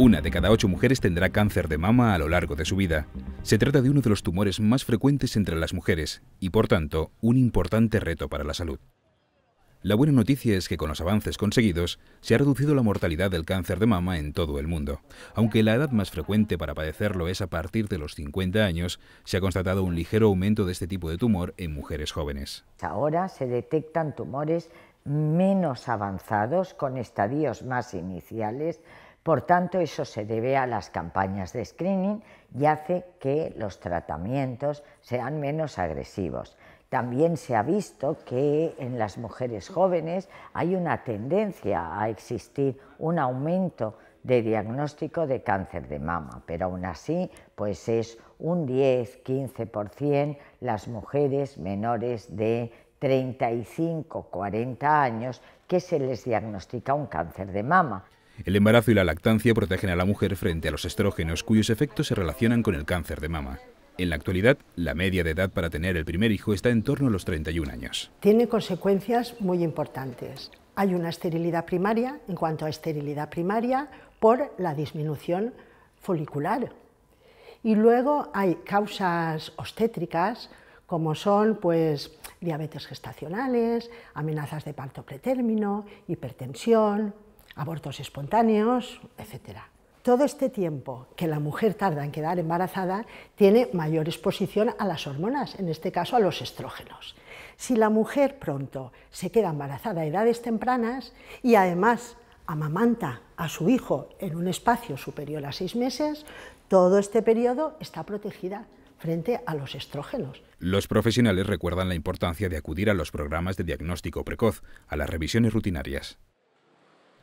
Una de cada ocho mujeres tendrá cáncer de mama a lo largo de su vida. Se trata de uno de los tumores más frecuentes entre las mujeres y, por tanto, un importante reto para la salud. La buena noticia es que con los avances conseguidos se ha reducido la mortalidad del cáncer de mama en todo el mundo. Aunque la edad más frecuente para padecerlo es a partir de los 50 años, se ha constatado un ligero aumento de este tipo de tumor en mujeres jóvenes. Ahora se detectan tumores menos avanzados, con estadios más iniciales, por tanto, eso se debe a las campañas de screening y hace que los tratamientos sean menos agresivos. También se ha visto que en las mujeres jóvenes hay una tendencia a existir un aumento de diagnóstico de cáncer de mama, pero aún así pues es un 10-15% las mujeres menores de 35-40 años que se les diagnostica un cáncer de mama. El embarazo y la lactancia protegen a la mujer frente a los estrógenos cuyos efectos se relacionan con el cáncer de mama. En la actualidad, la media de edad para tener el primer hijo está en torno a los 31 años. Tiene consecuencias muy importantes. Hay una esterilidad primaria, en cuanto a esterilidad primaria, por la disminución folicular. Y luego hay causas obstétricas, como son pues, diabetes gestacionales, amenazas de parto pretérmino, hipertensión, abortos espontáneos, etc. Todo este tiempo que la mujer tarda en quedar embarazada tiene mayor exposición a las hormonas, en este caso a los estrógenos. Si la mujer pronto se queda embarazada a edades tempranas y además amamanta a su hijo en un espacio superior a seis meses, todo este periodo está protegida frente a los estrógenos. Los profesionales recuerdan la importancia de acudir a los programas de diagnóstico precoz, a las revisiones rutinarias.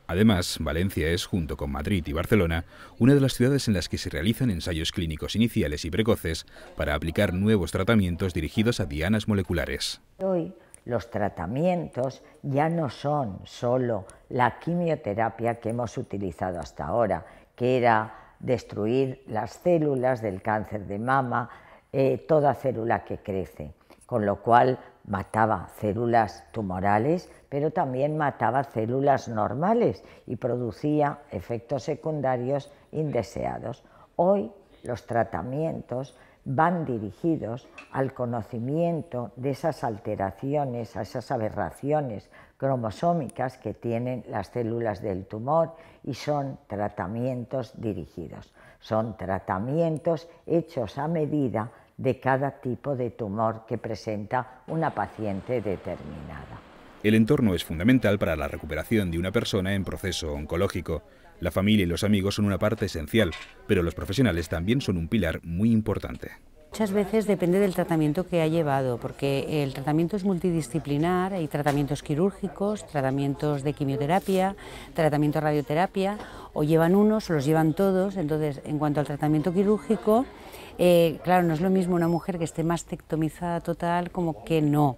Además, Valencia es, junto con Madrid y Barcelona, una de las ciudades en las que se realizan ensayos clínicos iniciales y precoces para aplicar nuevos tratamientos dirigidos a dianas moleculares. Hoy los tratamientos ya no son solo la quimioterapia que hemos utilizado hasta ahora, que era destruir las células del cáncer de mama, eh, toda célula que crece con lo cual mataba células tumorales, pero también mataba células normales y producía efectos secundarios indeseados. Hoy los tratamientos van dirigidos al conocimiento de esas alteraciones, a esas aberraciones cromosómicas que tienen las células del tumor y son tratamientos dirigidos. Son tratamientos hechos a medida de cada tipo de tumor que presenta una paciente determinada. El entorno es fundamental para la recuperación de una persona en proceso oncológico. La familia y los amigos son una parte esencial, pero los profesionales también son un pilar muy importante. Muchas veces depende del tratamiento que ha llevado, porque el tratamiento es multidisciplinar, hay tratamientos quirúrgicos, tratamientos de quimioterapia, tratamiento radioterapia o llevan unos, o los llevan todos. Entonces, en cuanto al tratamiento quirúrgico, eh, claro, no es lo mismo una mujer que esté mastectomizada total como que no.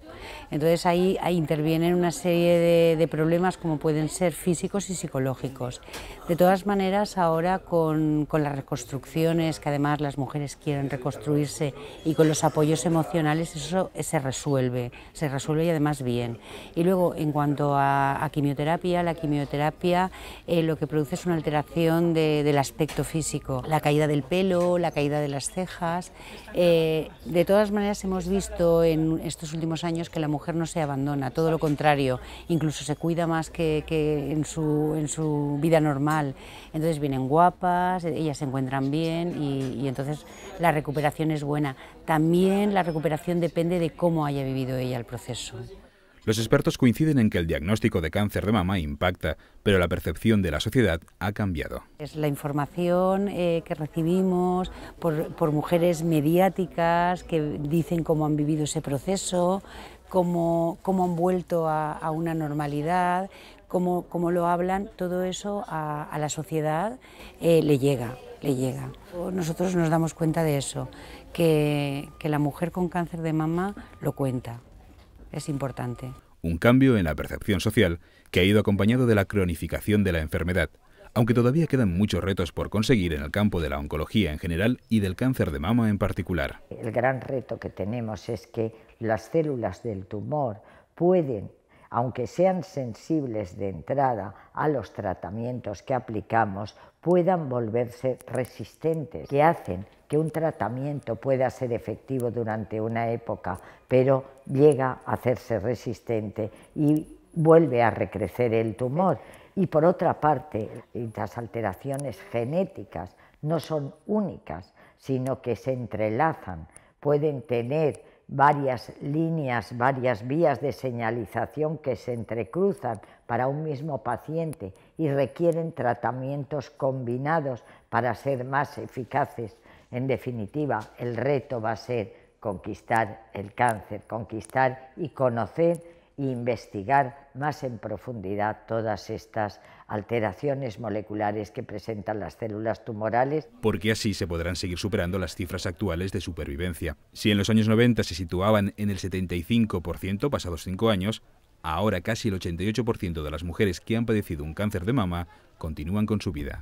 Entonces ahí, intervienen una serie de, problemas como pueden ser físicos y psicológicos. De todas maneras, ahora con, las reconstrucciones, que además las mujeres quieren reconstruirse, y con los apoyos emocionales, eso se resuelve, se resuelve y además bien. Y luego, en cuanto a, quimioterapia, la quimioterapia eh, lo que produce es una alteración alteración de, del aspecto físico, la caída del pelo, la caída de las cejas. Eh, de todas maneras, hemos visto en estos últimos años que la mujer no se abandona, todo lo contrario, incluso se cuida más que, en, su, vida normal. Entonces vienen guapas, ellas se encuentran bien y entonces la recuperación es buena. También la recuperación depende de cómo haya vivido ella el proceso. Los expertos coinciden en que el diagnóstico de cáncer de mama impacta, pero la percepción de la sociedad ha cambiado. Es la información eh, que recibimos por, mujeres mediáticas que dicen cómo han vivido ese proceso, cómo, han vuelto a, una normalidad, cómo, lo hablan, todo eso a, la sociedad eh, le llega, le llega. Nosotros nos damos cuenta de eso, que, que la mujer con cáncer de mama lo cuenta es importante. Un cambio en la percepción social que ha ido acompañado de la cronificación de la enfermedad, aunque todavía quedan muchos retos por conseguir en el campo de la oncología en general y del cáncer de mama en particular. El gran reto que tenemos es que las células del tumor pueden, aunque sean sensibles de entrada a los tratamientos que aplicamos, puedan volverse resistentes, ¿Qué hacen que un tratamiento pueda ser efectivo durante una época, pero llega a hacerse resistente y vuelve a recrecer el tumor. Y por otra parte, las alteraciones genéticas no son únicas, sino que se entrelazan, pueden tener varias líneas, varias vías de señalización que se entrecruzan para un mismo paciente y requieren tratamientos combinados para ser más eficaces en definitiva, el reto va a ser conquistar el cáncer, conquistar y conocer e investigar más en profundidad todas estas alteraciones moleculares que presentan las células tumorales. Porque así se podrán seguir superando las cifras actuales de supervivencia. Si en los años 90 se situaban en el 75% pasados cinco años, ahora casi el 88% de las mujeres que han padecido un cáncer de mama continúan con su vida.